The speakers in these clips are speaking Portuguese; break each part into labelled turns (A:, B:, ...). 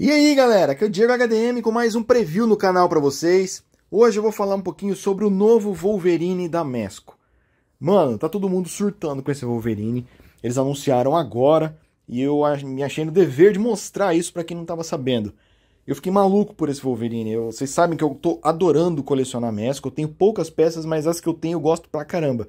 A: E aí galera, aqui é o Diego HDM com mais um preview no canal para vocês. Hoje eu vou falar um pouquinho sobre o novo Wolverine da Mesco. Mano, tá todo mundo surtando com esse Wolverine. Eles anunciaram agora e eu me achei no dever de mostrar isso para quem não tava sabendo. Eu fiquei maluco por esse Wolverine. Eu, vocês sabem que eu tô adorando colecionar Mesco. Eu tenho poucas peças, mas as que eu tenho eu gosto pra caramba.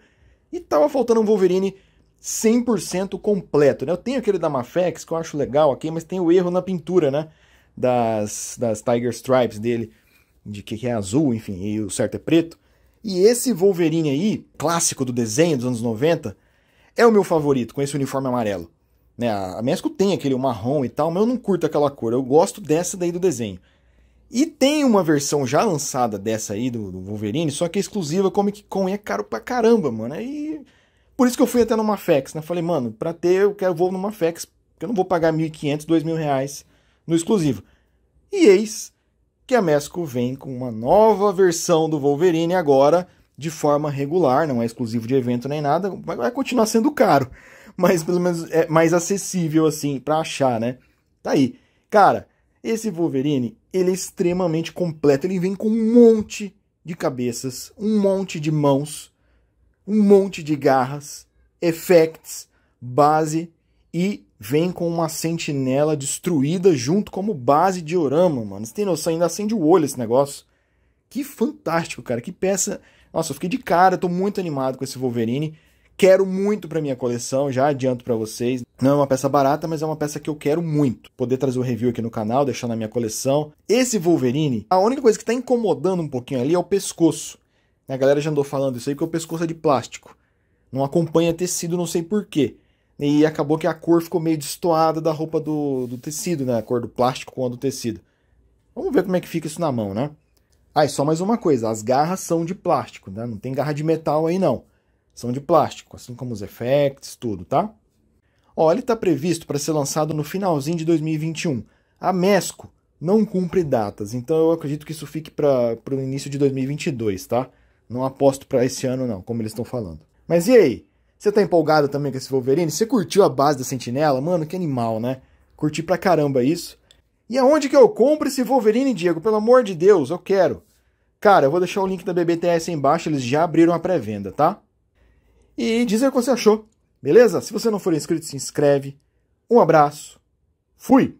A: E tava faltando um Wolverine 100% completo, né? Eu tenho aquele da Mafex que eu acho legal aqui, okay, mas tem o erro na pintura, né? Das, das Tiger Stripes dele, de que é azul, enfim, e o certo é preto. E esse Wolverine aí, clássico do desenho dos anos 90, é o meu favorito, com esse uniforme amarelo. Né? A Mesco tem aquele marrom e tal, mas eu não curto aquela cor, eu gosto dessa daí do desenho. E tem uma versão já lançada dessa aí, do, do Wolverine, só que é exclusiva como que e é caro pra caramba, mano. E por isso que eu fui até numa Fex, né? Falei, mano, pra ter, eu quero vou numa Fex, porque eu não vou pagar 1.500, 2.000 reais no exclusivo. E eis que a Mesco vem com uma nova versão do Wolverine agora, de forma regular, não é exclusivo de evento nem nada, vai continuar sendo caro, mas pelo menos é mais acessível assim para achar, né? Tá aí. Cara, esse Wolverine, ele é extremamente completo, ele vem com um monte de cabeças, um monte de mãos, um monte de garras, effects, base e vem com uma sentinela destruída junto como base de orama, mano. Você tem noção? Ainda acende o olho esse negócio. Que fantástico, cara. Que peça. Nossa, eu fiquei de cara, tô muito animado com esse Wolverine. Quero muito para minha coleção, já adianto para vocês. Não é uma peça barata, mas é uma peça que eu quero muito. Poder trazer o review aqui no canal, deixar na minha coleção. Esse Wolverine, a única coisa que tá incomodando um pouquinho ali é o pescoço. A galera já andou falando isso aí que o pescoço é de plástico. Não acompanha tecido, não sei porquê. E acabou que a cor ficou meio destoada da roupa do, do tecido, né? A cor do plástico com a do tecido. Vamos ver como é que fica isso na mão, né? Ah, e só mais uma coisa. As garras são de plástico, né? Não tem garra de metal aí, não. São de plástico, assim como os effects, tudo, tá? Ó, ele está previsto para ser lançado no finalzinho de 2021. A Mesco não cumpre datas, então eu acredito que isso fique para o início de 2022, tá? Não aposto para esse ano, não, como eles estão falando. Mas e aí? Você tá empolgado também com esse Wolverine? Você curtiu a base da Sentinela? Mano, que animal, né? Curti pra caramba isso. E aonde que eu compro esse Wolverine, Diego? Pelo amor de Deus, eu quero. Cara, eu vou deixar o link da BBTS aí embaixo, eles já abriram a pré-venda, tá? E diz aí o que você achou, beleza? Se você não for inscrito, se inscreve. Um abraço. Fui!